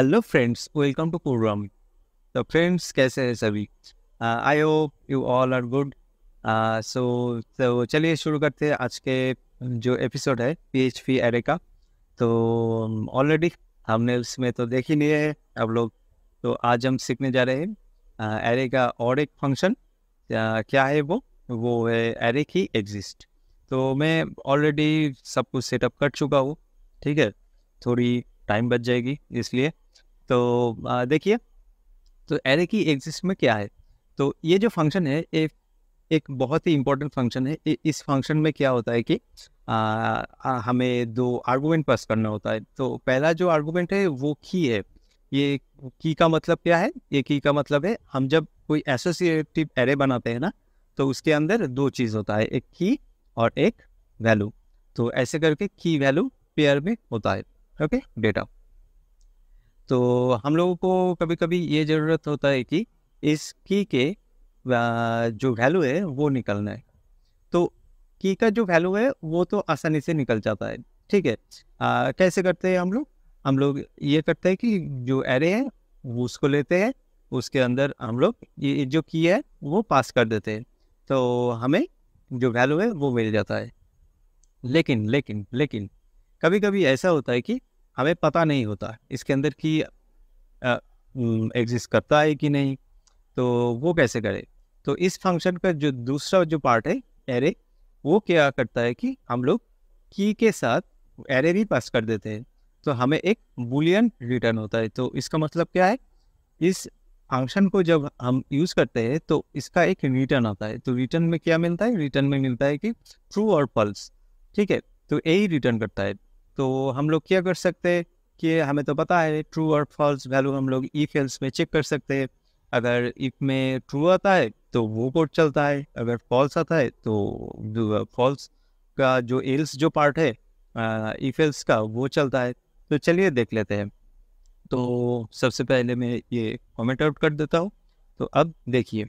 Hello friends welcome to program तो friends कैसे हैं सभी I hope you all are good so तो चलिए शुरू करते हैं आज के जो एपिसोड है पी एच पी एरे का तो ऑलरेडी um, हमने उसमें तो देख ही लिए है अब लोग तो आज हम सीखने जा रहे हैं एरे uh, का और एक फंक्शन uh, क्या है वो वो है एरे की एग्जिस्ट तो मैं ऑलरेडी सब कुछ सेटअप कर चुका हूँ ठीक है थोड़ी टाइम बच जाएगी इसलिए तो देखिए तो एरे की एग्जिस्ट में क्या है तो ये जो फंक्शन है एक एक बहुत ही इंपॉर्टेंट फंक्शन है इस फंक्शन में क्या होता है कि आ, आ, हमें दो आर्गूमेंट पास करना होता है तो पहला जो आर्गूमेंट है वो की है ये की का मतलब क्या है ये की का मतलब है हम जब कोई एसोसिएटिव एरे बनाते हैं ना तो उसके अंदर दो चीज़ होता है एक की और एक वैल्यू तो ऐसे करके की वैल्यू पेयर में होता है ओके डेटा तो हम लोगों को कभी कभी ये ज़रूरत होता है कि इस की के जो वैल्यू है वो निकलना है तो की का जो वैल्यू है वो तो आसानी से निकल जाता है ठीक है आ, कैसे करते हैं हम लोग हम लोग ये करते हैं कि जो एरे है वो उसको लेते हैं उसके अंदर हम लोग ये जो की है वो पास कर देते हैं तो हमें जो वैल्यू है वो मिल जाता है लेकिन लेकिन लेकिन कभी कभी ऐसा होता है कि हमें पता नहीं होता इसके अंदर की एग्जिस्ट करता है कि नहीं तो वो कैसे करे तो इस फंक्शन का जो दूसरा जो पार्ट है एरे वो क्या करता है कि हम लोग की के साथ एरे भी पास कर देते हैं तो हमें एक बुलियन रिटर्न होता है तो इसका मतलब क्या है इस फंक्शन को जब हम यूज़ करते हैं तो इसका एक रिटर्न आता है तो रिटर्न में क्या मिलता है रिटर्न में मिलता है कि ट्रू और पल्स ठीक है तो यही रिटर्न करता है तो हम लोग क्या कर सकते हैं कि हमें तो पता है ट्रू और फॉल्स वैल्यू हम लोग ई फेल्स में चेक कर सकते हैं अगर इफ में ट्रू आता है तो वो कोड चलता है अगर फॉल्स आता है तो फॉल्स का जो एल्स जो पार्ट है ई फेल्स का वो चलता है तो चलिए देख लेते हैं तो सबसे पहले मैं ये कॉमेंट आउट कर देता हूँ तो अब देखिए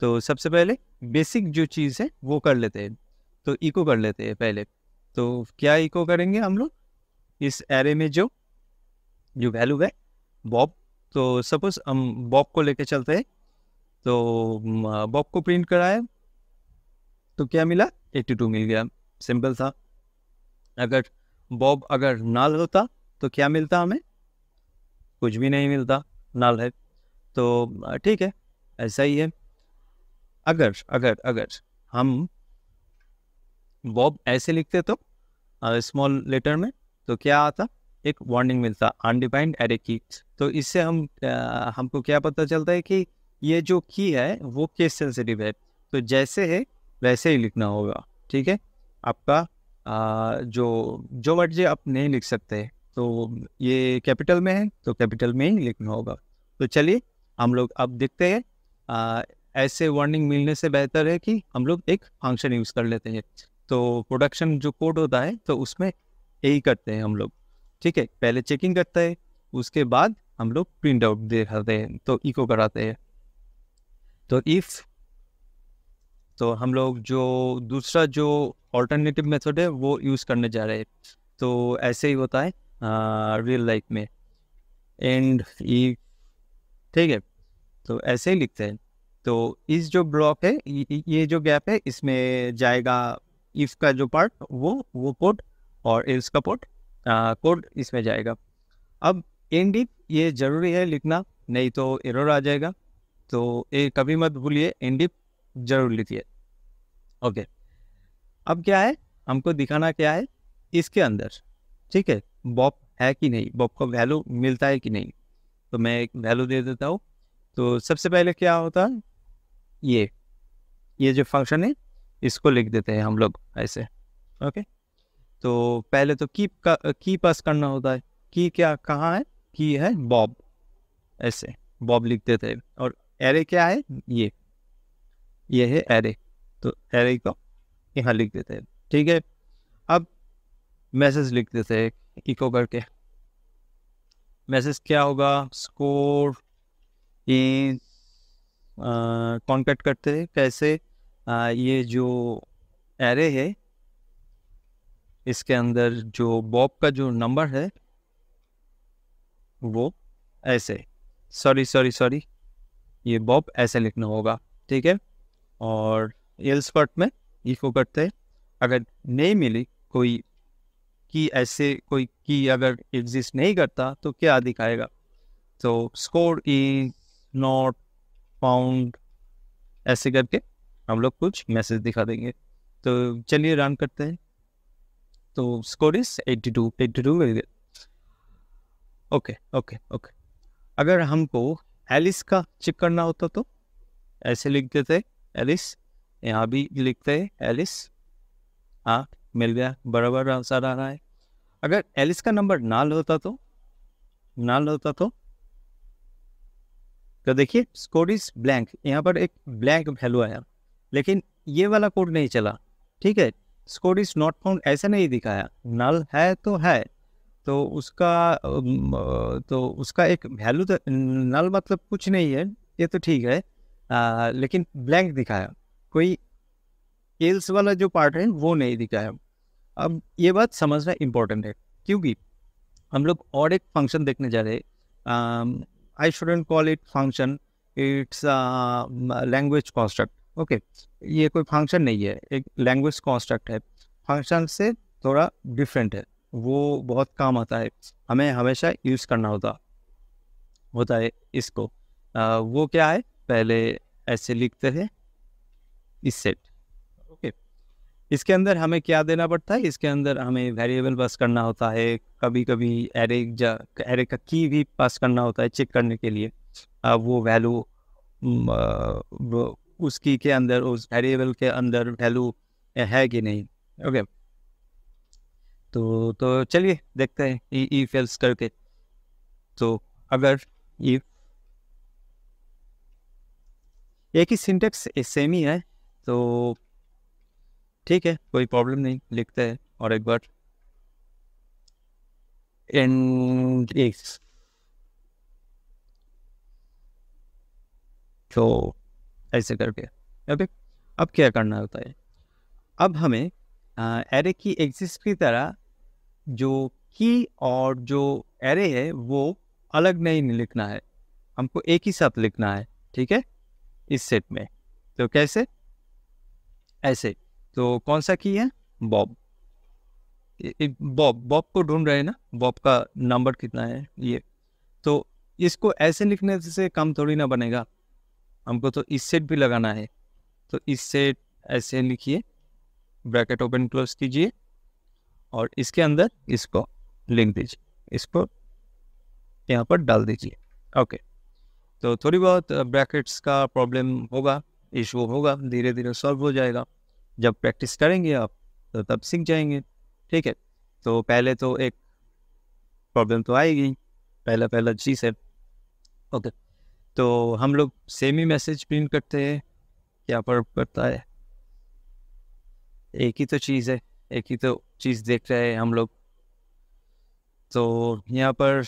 तो सबसे पहले बेसिक जो चीज़ है वो कर लेते हैं तो इको कर लेते हैं पहले तो क्या इको करेंगे हम लोग इस एरे में जो जो वैल्यू है बॉब तो सपोज हम बॉब को लेके चलते हैं तो बॉब को प्रिंट कराया तो क्या मिला 82 मिल गया सिंपल था अगर बॉब अगर नाल होता तो क्या मिलता हमें कुछ भी नहीं मिलता नाल है तो ठीक है ऐसा ही है अगर अगर अगर हम बॉब ऐसे लिखते तो स्मॉल लेटर में तो क्या आता एक वार्निंग मिलता अनडिफाइंड एरे की तो इससे हम आ, हमको क्या पता चलता है कि ये जो की है वो केस सेंसिटिव है तो जैसे है वैसे ही लिखना होगा ठीक है आपका आ, जो जो मर्जी आप नहीं लिख सकते तो ये कैपिटल में है तो कैपिटल में ही लिखना होगा तो चलिए हम लोग अब देखते हैं ऐसे वार्निंग मिलने से बेहतर है कि हम लोग एक फंक्शन यूज़ कर लेते हैं तो प्रोडक्शन जो कोड होता है तो उसमें यही करते हैं हम लोग ठीक है पहले चेकिंग करता है उसके बाद हम लोग प्रिंट आउट दिखाते हैं तो इको कराते हैं तो इफ़ तो हम लोग जो दूसरा जो ऑल्टरनेटिव मेथड है वो यूज़ करने जा रहे हैं तो ऐसे ही होता है रियल लाइफ में एंड ई ठीक है तो ऐसे ही लिखते हैं तो इस जो ब्लॉक है ये जो गैप है इसमें जाएगा इफ़ का जो पार्ट वो वो कोड और इसका पोर्ट कोड इसमें जाएगा अब डीप ये ज़रूरी है लिखना नहीं तो एरर आ जाएगा तो ये कभी मत भूलिए डीप जरूर लिखिए ओके अब क्या है हमको दिखाना क्या है इसके अंदर ठीक है बॉप है कि नहीं बॉप का वैल्यू मिलता है कि नहीं तो मैं एक वैल्यू दे देता हूँ तो सबसे पहले क्या होता है ये ये जो फंक्शन है इसको लिख देते हैं हम लोग ऐसे ओके तो पहले तो की का की पास करना होता है की क्या कहाँ है की है बॉब ऐसे बॉब लिखते थे और एरे क्या है ये ये है एरे तो एरे को यहाँ लिख देते हैं ठीक है अब मैसेज लिख देते हैं इको करके मैसेज क्या होगा स्कोर ये कॉन्टेक्ट करते हैं कैसे आ, ये जो एरे है इसके अंदर जो बॉब का जो नंबर है वो ऐसे सॉरी सॉरी सॉरी ये बॉब ऐसे लिखना होगा ठीक है और एल्स कट में इको करते हैं अगर नहीं मिली कोई की ऐसे कोई की अगर एग्जिस्ट नहीं करता तो क्या दिखाएगा तो स्कोर इज नॉट फाउंड ऐसे करके हम लोग कुछ मैसेज दिखा देंगे तो चलिए रन करते हैं तो score is eighty two eighty two very good okay okay okay अगर हमको एलिस का चेक करना होता तो ऐसे लिख देते एलिस यहाँ भी लिखते हैं एलिस हाँ मिल गया बराबर आंसर आ रहा है अगर एलिस का नंबर नाल होता तो नाल होता तो तो देखिए स्कोर इज ब्लैंक यहाँ पर एक ब्लैंक वैल्यू आया लेकिन ये वाला कोड नहीं चला ठीक है स्कोर इज नॉट फाउंड ऐसा नहीं दिखाया नल है तो है तो उसका तो उसका एक वैल्यू तो नल मतलब कुछ नहीं है ये तो ठीक है आ, लेकिन ब्लैंक दिखाया कोई एल्स वाला जो पार्ट है वो नहीं दिखाया अब ये बात समझना इम्पोर्टेंट है क्योंकि हम लोग और एक फंक्शन देखने जा रहे हैं I shouldn't call it function it's language construct okay ये कोई फंक्शन नहीं है एक लैंग्वेज कॉन्स्ट्रक्ट है फंक्शन से थोड़ा डिफरेंट है वो बहुत काम आता है हमें हमेशा यूज़ करना होता होता है इसको आ, वो क्या है पहले ऐसे लिखते हैं इस सेट ओके इसके अंदर हमें क्या देना पड़ता है इसके अंदर हमें वेरिएबल पास करना होता है कभी कभी एरे एरे का की भी पास करना होता है चेक करने के लिए आ, वो वैल्यू उस की के अंदर उस वेरिएबल के अंदर वैल्यू है कि नहीं ओके okay. तो तो चलिए देखते हैं ई e, फेल्स e करके तो अगर ई e एक ही सिंटेक्स सेम ही है तो ठीक है कोई प्रॉब्लम नहीं लिखते हैं और एक बार एंड तो ऐसे करके ओके अब क्या करना होता है अब हमें एरे की एग्जिस्ट की तरह जो की और जो एरे है वो अलग नहीं लिखना है हमको एक ही साथ लिखना है ठीक है इस सेट में तो कैसे ऐसे तो कौन सा की है बॉब बॉब बॉब को ढूंढ रहे हैं ना बॉब का नंबर कितना है ये तो इसको ऐसे लिखने से काम थोड़ी ना बनेगा हमको तो इस सेट भी लगाना है तो इस सेट ऐसे लिखिए ब्रैकेट ओपन क्लोज कीजिए और इसके अंदर इसको लिंक दीजिए इसको यहाँ पर डाल दीजिए ओके तो थोड़ी बहुत ब्रैकेट्स का प्रॉब्लम होगा इशू होगा धीरे धीरे सॉल्व हो जाएगा जब प्रैक्टिस करेंगे आप तो तब सीख जाएंगे ठीक है तो पहले तो एक प्रॉब्लम तो आएगी पहला पहला जी सेट ओके तो हम लोग सेम ही मैसेज प्रिंट करते हैं क्या फर्क पड़ता है एक ही तो चीज़ है एक ही तो चीज़ देख रहे हैं हम लोग तो यहाँ पर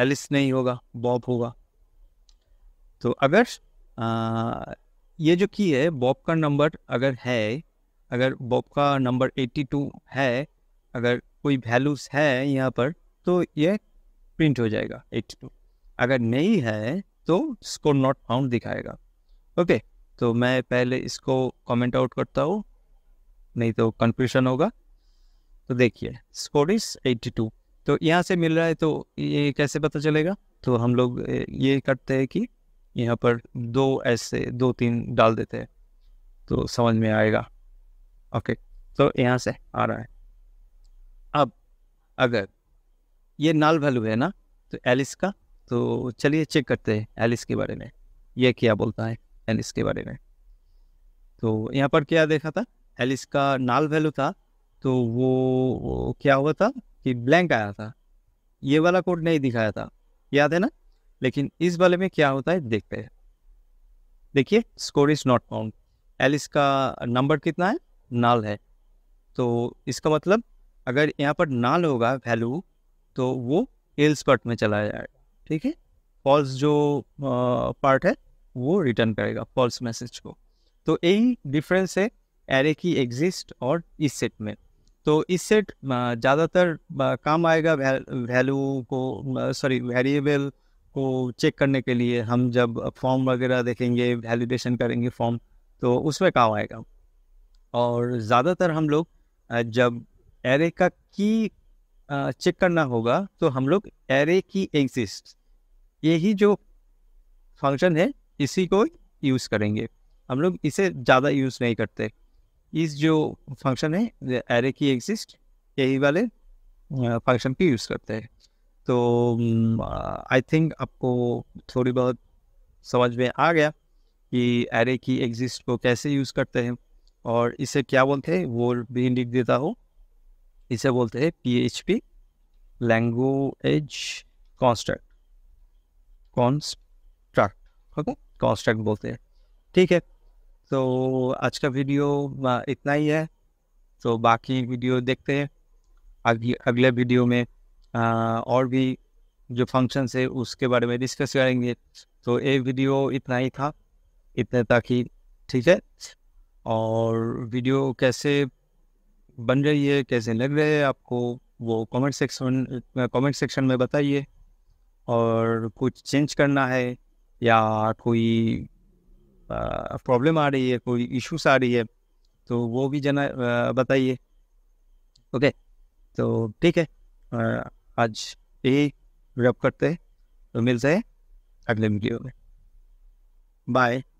एलिस नहीं होगा बॉब होगा तो अगर आ, ये जो की है बॉब का नंबर अगर है अगर बॉब का नंबर 82 है अगर कोई वैल्यूज़ है यहाँ पर तो ये प्रिंट हो जाएगा 82 अगर नहीं है तो स्कोर नॉट फाउंड दिखाएगा ओके तो मैं पहले इसको कमेंट आउट करता हूँ नहीं तो कंफ्यूशन होगा तो देखिए स्कोर इज 82 तो यहाँ से मिल रहा है तो ये कैसे पता चलेगा तो हम लोग ये करते हैं कि यहाँ पर दो ऐसे दो तीन डाल देते हैं तो समझ में आएगा ओके तो यहाँ से आ रहा है अब अगर ये नाल वैल्यू है ना तो एलिस का तो चलिए चेक करते हैं एलिस के बारे में ये क्या बोलता है एलिस के बारे में तो यहाँ पर क्या देखा था एलिस का नाल वैल्यू था तो वो, वो क्या हुआ था कि ब्लैंक आया था ये वाला कोड नहीं दिखाया था याद है ना लेकिन इस वाले में क्या होता है देखते हैं देखिए score is not found Alice का नंबर कितना है नाल है तो इसका मतलब अगर यहाँ पर नाल होगा वैल्यू तो वो एल्स में चला जाएगा ठीक है फॉल्स जो पार्ट है वो रिटर्न करेगा फॉल्स मैसेज को तो यही डिफरेंस है एरे की एग्जिस्ट और इस सेट में तो इस सेट ज़्यादातर काम आएगा वैल्यू को सॉरी वेरिएबल को चेक करने के लिए हम जब फॉर्म वगैरह देखेंगे वैलिडेशन करेंगे फॉर्म तो उसमें काम आएगा और ज़्यादातर हम लोग जब एरे का की चेक करना होगा तो हम लोग एरे की एग्जिस्ट यही जो फंक्शन है इसी को यूज़ करेंगे हम लोग इसे ज़्यादा यूज़ नहीं करते इस जो फंक्शन है एरे की एग्जिस्ट यही वाले फंक्शन की यूज़ करते हैं तो आई थिंक आपको थोड़ी बहुत समझ में आ गया कि एरे की एग्जिस्ट को कैसे यूज़ करते हैं और इसे क्या बोलते हैं वो भी लिख देता हूँ इसे बोलते हैं P H P language constant construct okay construct बोलते हैं ठीक है तो आज का वीडियो इतना ही है तो बाकी वीडियो देखते हैं अगले अगले वीडियो में आ, और भी जो फंक्शन है उसके बारे में डिस्कस करेंगे तो ये वीडियो इतना ही था इतने तक ही ठीक है और वीडियो कैसे बन रही है कैसे लग रहे हैं आपको वो कमेंट सेक्शन कमेंट सेक्शन में बताइए और कुछ चेंज करना है या कोई प्रॉब्लम आ रही है कोई इश्यूज आ रही है तो वो भी जना बताइए ओके तो ठीक है आज यही रब करते हैं तो मिलते हैं अगले वीडियो में बाय